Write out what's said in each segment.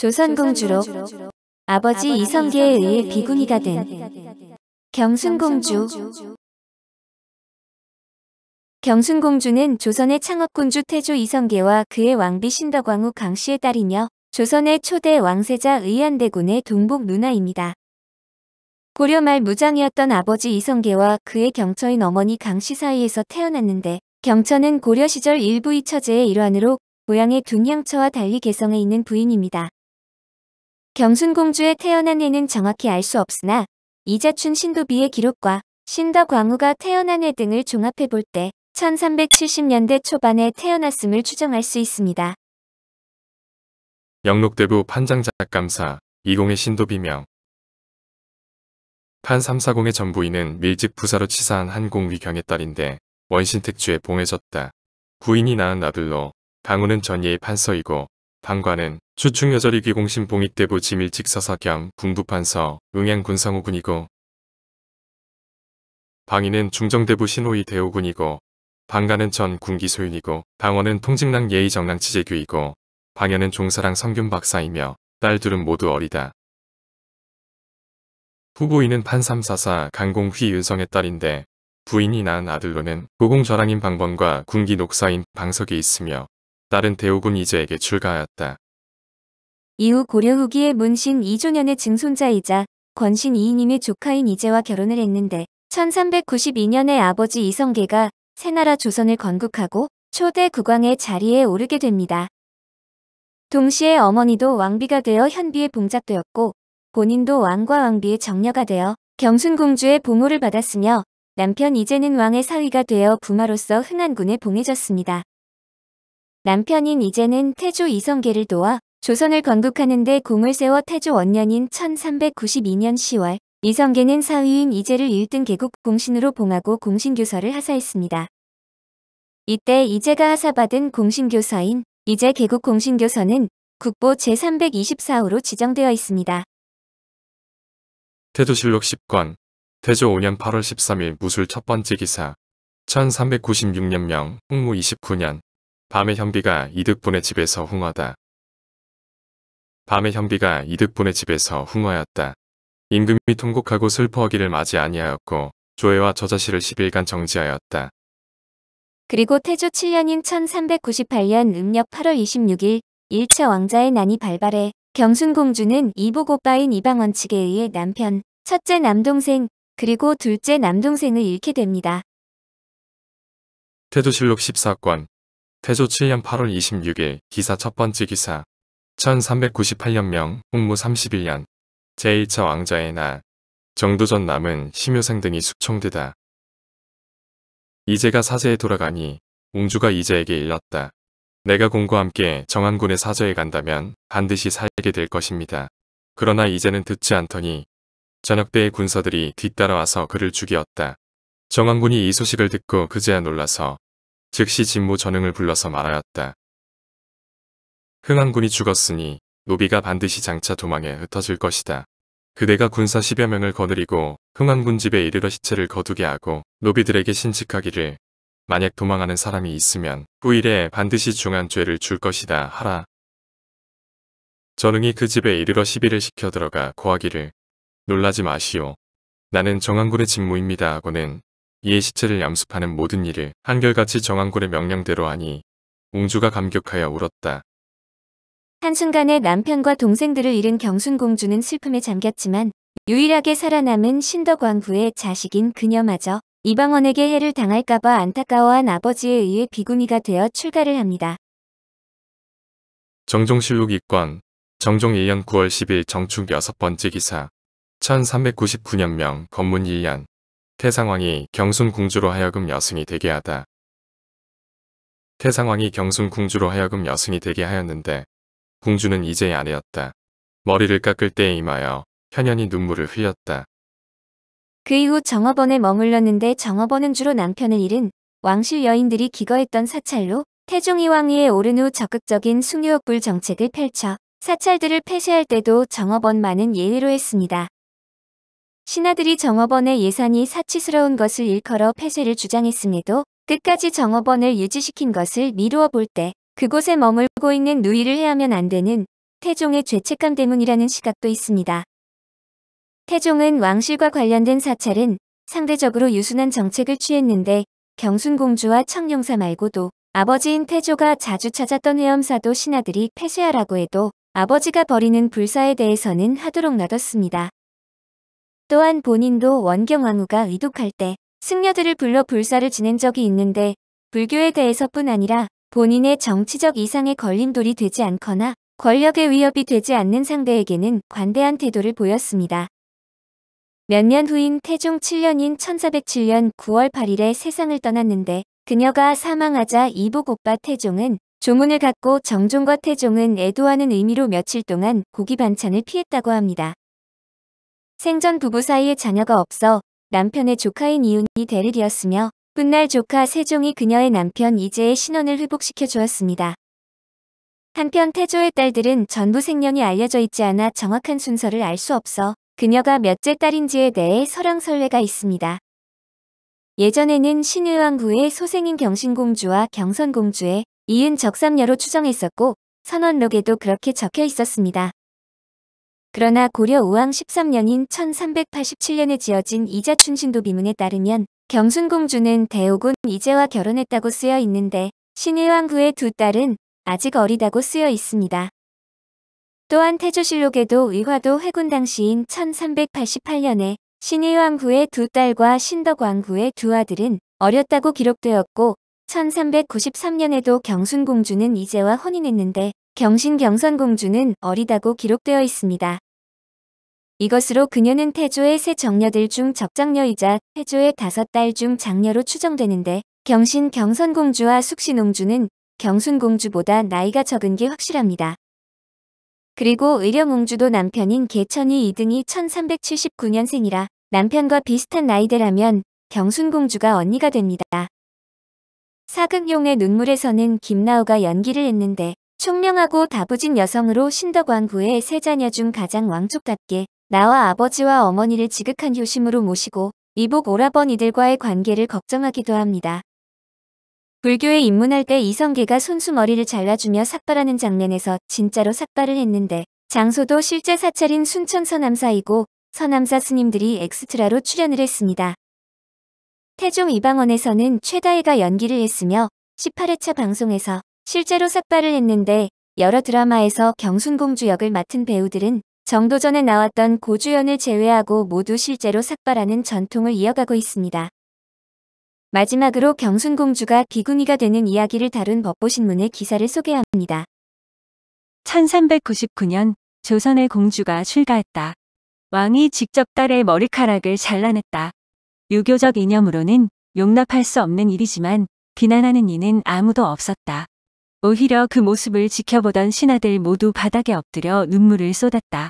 조선공주로 아버지 이성계에 의해 비구니가 된 경순공주 경순공주는 조선의 창업군주 태조 이성계와 그의 왕비 신덕왕후 강씨의 딸이며 조선의 초대 왕세자 의안대군의 동복 누나입니다. 고려 말 무장이었던 아버지 이성계와 그의 경처인 어머니 강씨 사이에서 태어났는데 경처는 고려 시절 일부 이처제의 일환으로 고향의 둔향처와 달리 개성에 있는 부인입니다. 경순공주의 태어난 해는 정확히 알 수 없으나 이자춘 신도비의 기록과 신덕광후가 태어난 해 등을 종합해 볼 때 1370년대 초반에 태어났음을 추정할 수 있습니다. 영록대부 판장작감사 20의 신도비명 판 340의 전부인은 밀집 부사로 치사한 한공위경의 딸인데 원신특주에 봉해졌다. 부인이 낳은 아들로 강우는 전예의 판서이고 방관은 추충여절 이기공신 봉익대부 지밀직서사 겸 군부판서 응양군상호군이고 방위는 중정대부 신호이 대호군이고 방관은전 군기 소윤이고 방원은 통진랑 예의 정랑치재규이고 방현은 종사랑 성균 박사이며 딸들은 모두 어리다. 후보인은 판삼사사 강공휘 윤성의 딸인데 부인이 낳은 아들로는 고공절랑인 방번과 군기 녹사인 방석이 있으며 딸은 대우군 이재에게 출가하였다. 이후 고려 후기에 문신 이조년의 증손자이자 권신 이인임의 조카인 이재와 결혼을 했는데 1392년에 아버지 이성계가 새나라 조선을 건국하고 초대 국왕의 자리에 오르게 됩니다. 동시에 어머니도 왕비가 되어 현비에 봉작되었고 본인도 왕과 왕비의 정녀가 되어 경순공주의 봉호를 받았으며 남편 이제는 왕의 사위가 되어 부마로서 흥안군에 봉해졌습니다. 남편인 이제는 태조 이성계를 도와 조선을 건국하는 데 공을 세워 태조 원년인 1392년 10월 이성계는 사위인 이제를 1등 계국 공신으로 봉하고 공신교서를 하사했습니다. 이때 이제가 하사받은 공신교서인 이제 계국 공신교서는 국보 제324호로 지정되어 있습니다. 태조실록 10권 태조 5년 8월 13일 무술 첫 번째 기사 1396년명 홍무 29년 밤에 현비가 이득분의 집에서 흥화다. 밤에 현비가 이득분의 집에서 흥화였다. 임금이 통곡하고 슬퍼하기를 맞이 아니하였고 조회와 저자실을 10일간 정지하였다. 그리고 태조 7년인 1398년 음력 8월 26일 1차 왕자의 난이 발발해 경순공주는 이복오빠인 이방원 측에 의해 남편, 첫째 남동생, 그리고 둘째 남동생을 잃게 됩니다. 태조실록 14권 태조 7년 8월 26일 기사 첫 번째 기사 1398년 명 홍무 31년 제2차 왕자의 날 정도전 남은 심효생 등이 숙청되다. 이제가 사제에 돌아가니 웅주가 이제에게 일렀다. 내가 공과 함께 정한군의 사저에 간다면 반드시 살게 될 것입니다. 그러나 이제는 듣지 않더니 저녁때의 군사들이 뒤따라와서 그를 죽이었다. 정한군이 이 소식을 듣고 그제야 놀라서 즉시 진무전흥을 불러서 말하였다. 흥한군이 죽었으니 노비가 반드시 장차 도망에 흩어질 것이다. 그대가 군사 10여 명을 거느리고 흥한군 집에 이르러 시체를 거두게 하고 노비들에게 신칙하기를 만약 도망하는 사람이 있으면 후일에 반드시 중한 죄를 줄 것이다 하라. 전응이 그 집에 이르러 시비를 시켜 들어가 고하기를 놀라지 마시오. 나는 정한군의 직무입니다 하고는 이에 시체를 양습하는 모든 일을 한결같이 정한골의 명령대로 하니 웅주가 감격하여 울었다. 한순간에 남편과 동생들을 잃은 경순공주는 슬픔에 잠겼지만 유일하게 살아남은 신덕왕후의 자식인 그녀마저 이방원에게 해를 당할까봐 안타까워한 아버지에 의해 비구미가 되어 출가를 합니다. 정종실록 2권 정종 2년 9월 10일 정충 여섯 번째 기사 1399년명 건문 이안 태상왕이 경순궁주로 하여금 여승이 되게 하다. 태상왕이 경순궁주로 하여금 여승이 되게 하였는데 궁주는 이제의 아내였다. 머리를 깎을 때에 임하여 현연이 눈물을 흘렸다. 그 이후 정업원에 머물렀는데 정업원은 주로 남편을 잃은 왕실 여인들이 기거했던 사찰로 태종이왕위에 오른 후 적극적인 숭유업불 정책을 펼쳐 사찰들을 폐쇄할 때도 정업원만은 예외로 했습니다. 신하들이 정업원의 예산이 사치스러운 것을 일컬어 폐쇄를 주장했음에도 끝까지 정업원을 유지시킨 것을 미루어 볼 때 그곳에 머물고 있는 누이를 해하면 안 되는 태종의 죄책감 때문이라는 시각도 있습니다. 태종은 왕실과 관련된 사찰은 상대적으로 유순한 정책을 취했는데 경순공주와 청룡사 말고도 아버지인 태조가 자주 찾았던 회엄사도 신하들이 폐쇄하라고 해도 아버지가 버리는 불사에 대해서는 하도록 놔뒀습니다. 또한 본인도 원경왕후가 의독할 때 승려들을 불러 불사를 지낸 적이 있는데 불교에 대해서뿐 아니라 본인의 정치적 이상의 걸림돌이 되지 않거나 권력의 위협이 되지 않는 상대에게는 관대한 태도를 보였습니다. 몇 년 후인 태종 7년인 1407년 9월 8일에 세상을 떠났는데 그녀가 사망하자 이복 오빠 태종은 조문을 갖고 정종과 태종은 애도하는 의미로 며칠 동안 고기 반찬을 피했다고 합니다. 생전 부부 사이에 자녀가 없어 남편의 조카인 이윤이 대리이었으며 훗날 조카 세종이 그녀의 남편 이재의 신원을 회복시켜 주었습니다. 한편 태조의 딸들은 전부 생년이 알려져 있지 않아 정확한 순서를 알 수 없어 그녀가 몇째 딸인지에 대해 설왕설래가 있습니다. 예전에는 신의왕 후의 소생인 경신공주와 경선공주의 이은 적삼녀로 추정했었고 선원록에도 그렇게 적혀 있었습니다. 그러나 고려 우왕 13년인 1387년에 지어진 이자춘신도 비문에 따르면 경순공주는 대오군 이제와 결혼했다고 쓰여 있는데 신일왕후의 두 딸은 아직 어리다고 쓰여 있습니다. 또한 태조실록에도 의화도 회군 당시인 1388년에 신일왕후의 두 딸과 신덕왕후의 두 아들은 어렸다고 기록되었고 1393년에도 경순공주는 이제와 혼인했는데 경신경선공주는 어리다고 기록되어 있습니다. 이것으로 그녀는 태조의 세 정녀들 중 적장녀이자 태조의 다섯 딸 중 장녀로 추정되는데 경신 경선공주와 숙신옹주는 경순공주보다 나이가 적은 게 확실합니다. 그리고 의령옹주도 남편인 개천이 2등이 1379년생이라 남편과 비슷한 나이대라면 경순공주가 언니가 됩니다. 사극용의 눈물에서는 김나우가 연기를 했는데 총명하고 다부진 여성으로 신덕왕후의 세 자녀 중 가장 왕족답게 나와 아버지와 어머니를 지극한 효심으로 모시고 이복 오라버니 들과의 관계를 걱정하기도 합니다. 불교에 입문할 때 이성계가 손수 머리를 잘라주며 삭발하는 장면에서 진짜로 삭발을 했는데 장소도 실제 사찰인 순천 서남사이고 서남사 스님들이 엑스트라로 출연을 했습니다. 태종 이방원에서는 최다혜가 연기를 했으며 18회차 방송에서 실제로 삭발을 했는데 여러 드라마에서 경순공주 역을 맡은 배우들은 정도전에 나왔던 고주연을 제외하고 모두 실제로 삭발하는 전통을 이어가고 있습니다. 마지막으로 경순공주가 비구니가 되는 이야기를 다룬 법보신문의 기사를 소개합니다. 1399년 조선의 공주가 출가했다. 왕이 직접 딸의 머리카락을 잘라냈다. 유교적 이념으로는 용납할 수 없는 일이지만 비난하는 이는 아무도 없었다. 오히려 그 모습을 지켜보던 신하들 모두 바닥에 엎드려 눈물을 쏟았다.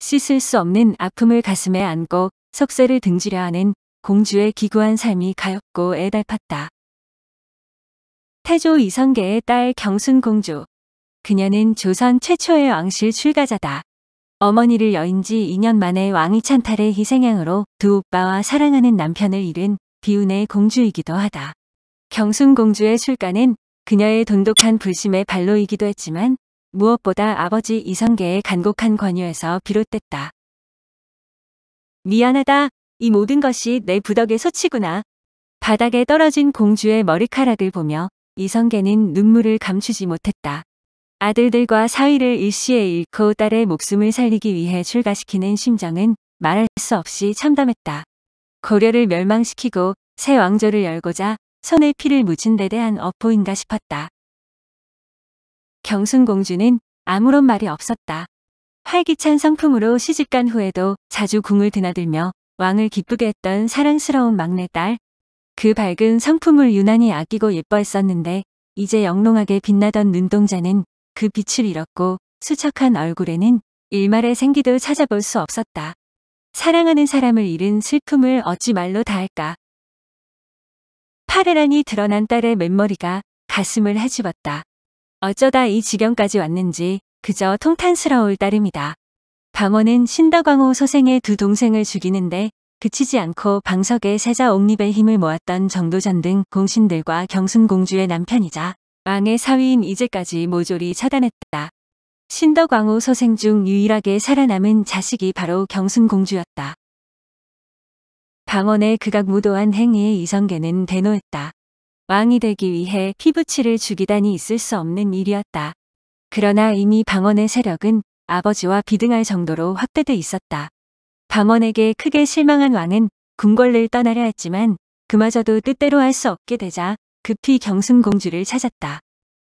씻을 수 없는 아픔을 가슴에 안고 석쇠를 등지려 하는 공주의 기구한 삶이 가엾고 애달팠다. 태조 이성계의 딸 경순공주. 그녀는 조선 최초의 왕실 출가자다. 어머니를 여인 지 2년 만에 왕위 찬탈의 희생양으로 두 오빠와 사랑하는 남편을 잃은 비운의 공주이기도 하다. 경순 공주의 출가는 그녀의 돈독한 불심의 발로이기도 했지만 무엇보다 아버지 이성계의 간곡한 권유에서 비롯됐다. 미안하다. 이 모든 것이 내 부덕의 소치구나. 바닥에 떨어진 공주의 머리카락을 보며 이성계는 눈물을 감추지 못했다. 아들들과 사위를 일시에 잃고 딸의 목숨을 살리기 위해 출가시키는 심정은 말할 수 없이 참담했다. 고려를 멸망시키고 새 왕조를 열고자 손에 피를 묻은 데 대한 업보인가 싶었다. 경순공주는 아무런 말이 없었다. 활기찬 성품으로 시집간 후에도 자주 궁을 드나들며 왕을 기쁘게 했던 사랑스러운 막내딸. 그 밝은 성품을 유난히 아끼고 예뻐했었는데 이제 영롱하게 빛나던 눈동자는 그 빛을 잃었고 수척한 얼굴에는 일말의 생기도 찾아볼 수 없었다. 사랑하는 사람을 잃은 슬픔을 어찌 말로 다할까. 파래란이 드러난 딸의 맨머리가 가슴을 헤집었다. 어쩌다 이 지경까지 왔는지 그저 통탄스러울 따름이다. 방어는 신덕광호 소생의 두 동생을 죽이는데 그치지 않고 방석의 세자 옥립의 힘을 모았던 정도전 등 공신들과 경순공주의 남편이자 왕의 사위인 이제까지 모조리 차단했다. 신덕왕호 소생 중 유일하게 살아남은 자식이 바로 경순공주였다. 방언의 극악무도한 행위에 이성계는 대노했다. 왕이 되기 위해 피부치를 죽이다니 있을 수 없는 일이었다. 그러나 이미 방언의 세력은 아버지와 비등할 정도로 확대돼 있었다. 방언에게 크게 실망한 왕은 궁궐을 떠나려 했지만 그마저도 뜻대로 할 수 없게 되자 급히 경승공주를 찾았다.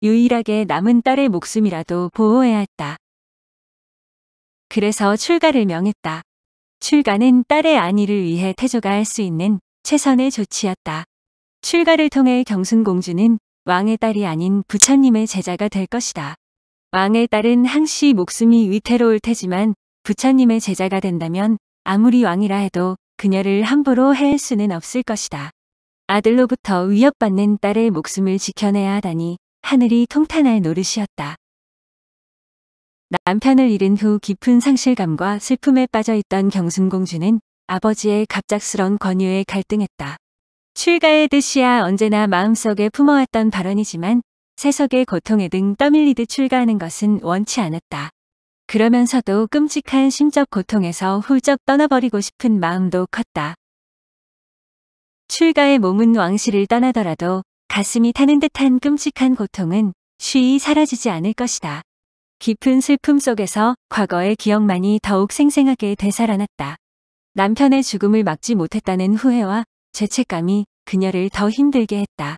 유일하게 남은 딸의 목숨이라도 보호해야 했다. 그래서 출가를 명했다. 출가는 딸의 안위를 위해 태조가 할 수 있는 최선의 조치였다. 출가를 통해 경순공주는 왕의 딸이 아닌 부처님의 제자가 될 것이다. 왕의 딸은 항시 목숨이 위태로울 테지만 부처님의 제자가 된다면 아무리 왕이라 해도 그녀를 함부로 해할 수는 없을 것이다. 아들로부터 위협받는 딸의 목숨을 지켜내야 하다니 하늘이 통탄할 노릇이었다. 남편을 잃은 후 깊은 상실감과 슬픔에 빠져있던 경순공주는 아버지의 갑작스런 권유에 갈등했다. 출가의 뜻이야 언제나 마음속에 품어왔던 발언이지만 세석의 고통에 등 떠밀리듯 출가하는 것은 원치 않았다. 그러면서도 끔찍한 심적 고통에서 훌쩍 떠나버리고 싶은 마음도 컸다. 출가의 몸은 왕실을 떠나더라도 가슴이 타는 듯한 끔찍한 고통은 쉬이 사라지지 않을 것이다. 깊은 슬픔 속에서 과거의 기억만이 더욱 생생하게 되살아났다. 남편의 죽음을 막지 못했다는 후회와 죄책감이 그녀를 더 힘들게 했다.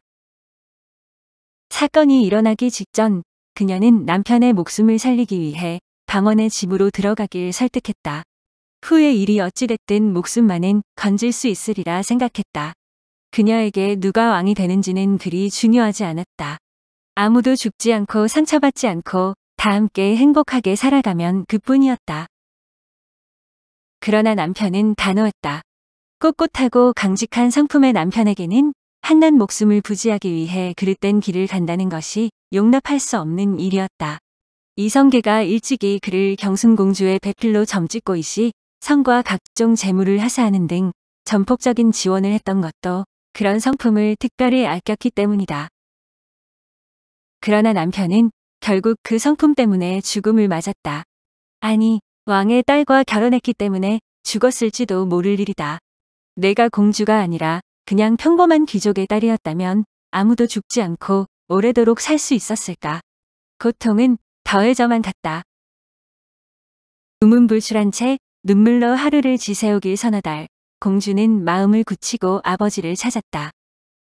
사건이 일어나기 직전 그녀는 남편의 목숨을 살리기 위해 방원의 집으로 들어가길 설득했다. 후에 일이 어찌됐든 목숨만은 건질 수 있으리라 생각했다. 그녀에게 누가 왕이 되는지는 그리 중요하지 않았다. 아무도 죽지 않고 상처받지 않고 다 함께 행복하게 살아가면 그뿐이었다. 그러나 남편은 단호했다. 꼿꼿하고 강직한 성품의 남편에게는 한낱 목숨을 부지하기 위해 그릇된 길을 간다는 것이 용납할 수 없는 일이었다. 이성계가 일찍이 그를 경순공주의 배필로 점찍고 이시 성과 각종 재물을 하사하는 등 전폭적인 지원을 했던 것도 그런 성품을 특별히 아꼈기 때문이다. 그러나 남편은 결국 그 성품 때문에 죽음을 맞았다. 아니, 왕의 딸과 결혼했기 때문에 죽었을지도 모를 일이다. 내가 공주가 아니라 그냥 평범한 귀족의 딸이었다면 아무도 죽지 않고 오래도록 살 수 있었을까. 고통은 더해져만 갔다. 우문불출한 채 눈물로 하루를 지새우길 선하달 공주는 마음을 굳히고 아버지를 찾았다.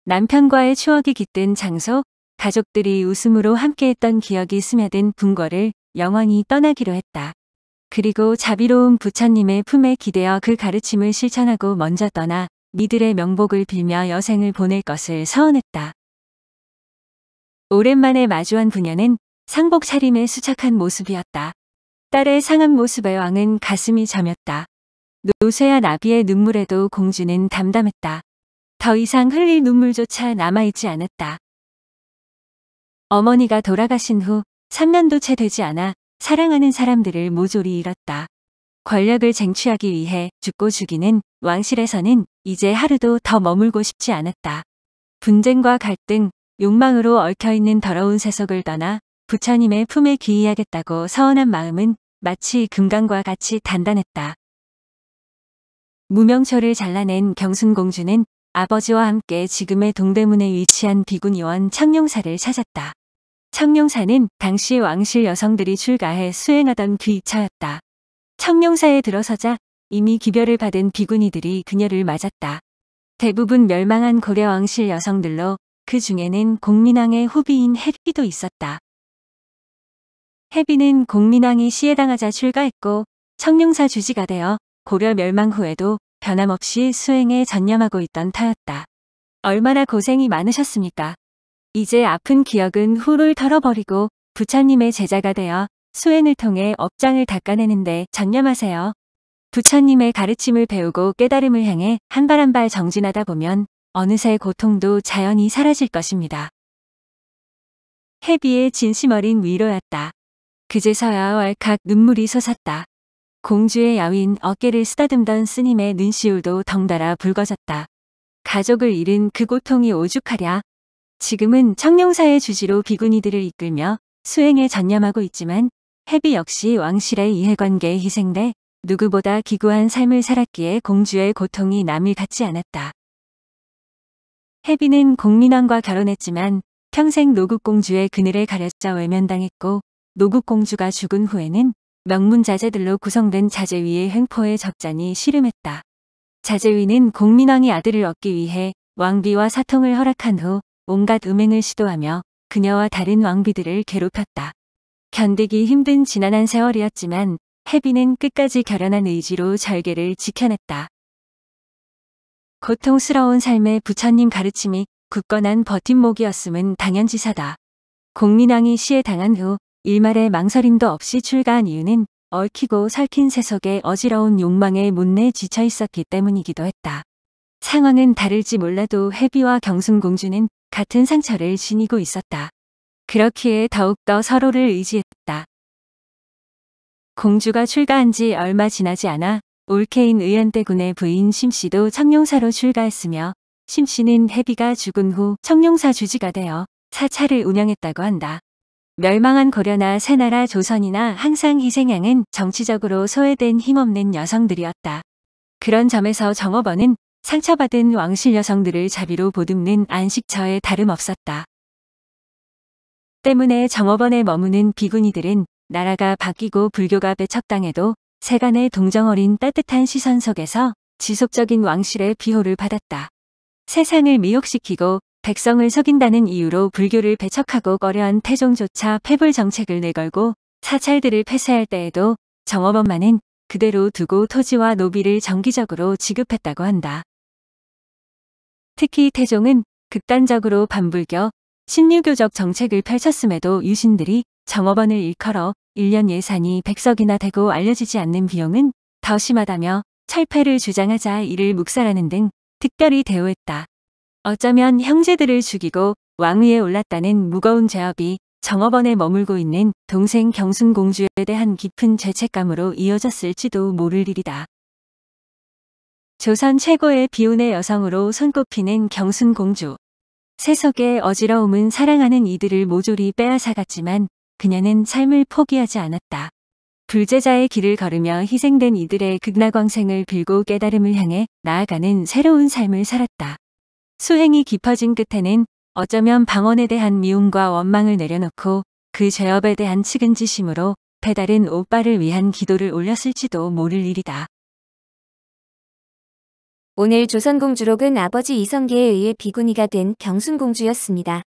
남편과의 추억이 깃든 장소 가족들이 웃음으로 함께했던 기억이 스며든 궁궐을 영원히 떠나기로 했다. 그리고 자비로운 부처님의 품에 기대어 그 가르침을 실천하고 먼저 떠나 니들의 명복을 빌며 여생을 보낼 것을 서원했다. 오랜만에 마주한 부녀는 상복 차림에 수착한 모습이었다. 딸의 상한 모습에 왕은 가슴이 저몄다. 노쇠한 나비의 눈물에도 공주는 담담했다. 더 이상 흘릴 눈물조차 남아있지 않았다. 어머니가 돌아가신 후 3년도 채 되지 않아 사랑하는 사람들을 모조리 잃었다. 권력을 쟁취하기 위해 죽고 죽이는 왕실에서는 이제 하루도 더 머물고 싶지 않았다. 분쟁과 갈등, 욕망으로 얽혀있는 더러운 세속을 떠나 부처님의 품에 귀의하겠다고 서운한 마음은 마치 금강과 같이 단단했다. 무명초를 잘라낸 경순공주는 아버지와 함께 지금의 동대문에 위치한 비군 요원 창룡사를 찾았다. 청룡사는 당시 왕실 여성들이 출가해 수행하던 귀이차였다. 청룡사에 들어서자 이미 기별을 받은 비구니들이 그녀를 맞았다. 대부분 멸망한 고려 왕실 여성들로 그 중에는 공민왕의 후비인 혜비도 있었다. 혜비는 공민왕이 시해당하자 출가했고 청룡사 주지가 되어 고려 멸망 후에도 변함없이 수행에 전념하고 있던 타였다. 얼마나 고생이 많으셨습니까? 이제 아픈 기억은 후를 털어버리고 부처님의 제자가 되어 수행을 통해 업장을 닦아내는데 전념하세요. 부처님의 가르침을 배우고 깨달음을 향해 한 발 한 발 정진하다 보면 어느새 고통도 자연히 사라질 것입니다. 해비의 진심 어린 위로였다. 그제서야 왈칵 눈물이 솟았다. 공주의 야윈 어깨를 쓰다듬던 스님의 눈시울도 덩달아 붉어졌다. 가족을 잃은 그 고통이 오죽하랴 지금은 청룡사의 주지로 비구니들을 이끌며 수행에 전념하고 있지만 해비 역시 왕실의 이해관계에 희생돼 누구보다 기구한 삶을 살았기에 공주의 고통이 남을 같지 않았다. 해비는 공민왕과 결혼했지만 평생 노국공주의 그늘에 가렸자 외면당했고 노국공주가 죽은 후에는 명문자제들로 구성된 자제위의 횡포에 적잖이 씨름했다. 자제위는 공민왕의 아들을 얻기 위해 왕비와 사통을 허락한 후 온갖 음행을 시도하며 그녀와 다른 왕비들을 괴롭혔다. 견디기 힘든 지난한 세월이었지만 해비는 끝까지 결연한 의지로 절개를 지켜냈다. 고통스러운 삶의 부처님 가르침이 굳건한 버팀목이었음은 당연지사다. 공민왕이 시에 당한 후 일말의 망설임도 없이 출가한 이유는 얽히고 설킨 세속의 어지러운 욕망에 못내 지쳐 있었기 때문이기도 했다. 상황은 다를지 몰라도 해비와 경순공주는 같은 상처를 지니고 있었다. 그렇기에 더욱더 서로를 의지했다. 공주가 출가한 지 얼마 지나지 않아 올케인 의연대군의 부인 심씨도 청룡사로 출가했으며 심씨는 해비가 죽은 후 청룡사 주지가 되어 사찰을 운영했다고 한다. 멸망한 고려나 새나라 조선이나 항상 희생양은 정치적으로 소외된 힘없는 여성들이었다. 그런 점에서 정업원은 상처받은 왕실 여성들을 자비로 보듬는 안식처에 다름없었다. 때문에 정업원에 머무는 비구니들은 나라가 바뀌고 불교가 배척당해도 세간의 동정어린 따뜻한 시선 속에서 지속적인 왕실의 비호를 받았다. 세상을 미혹시키고 백성을 속인다는 이유로 불교를 배척하고 꺼려한 태종조차 패불 정책을 내걸고 사찰들을 폐쇄할 때에도 정업원만은 그대로 두고 토지와 노비를 정기적으로 지급했다고 한다. 특히 태종은 극단적으로 반불교, 신유교적 정책을 펼쳤음에도 유신들이 정업원을 일컬어 1년 예산이 100석이나 되고 알려지지 않는 비용은 더 심하다며 철폐를 주장하자 이를 묵살하는 등 특별히 대우했다. 어쩌면 형제들을 죽이고 왕위에 올랐다는 무거운 죄업이 정업원에 머물고 있는 동생 경순공주에 대한 깊은 죄책감으로 이어졌을지도 모를 일이다. 조선 최고의 비운의 여성으로 손꼽히는 경순공주. 세속의 어지러움은 사랑하는 이들을 모조리 빼앗아갔지만 그녀는 삶을 포기하지 않았다. 불제자의 길을 걸으며 희생된 이들의 극락왕생을 빌고 깨달음을 향해 나아가는 새로운 삶을 살았다. 수행이 깊어진 끝에는 어쩌면 방언에 대한 미움과 원망을 내려놓고 그 죄업에 대한 측은지심으로 배달은 오빠를 위한 기도를 올렸을지도 모를 일이다. 오늘 조선공주록은 아버지 이성계에 의해 비구니가 된 경순공주였습니다.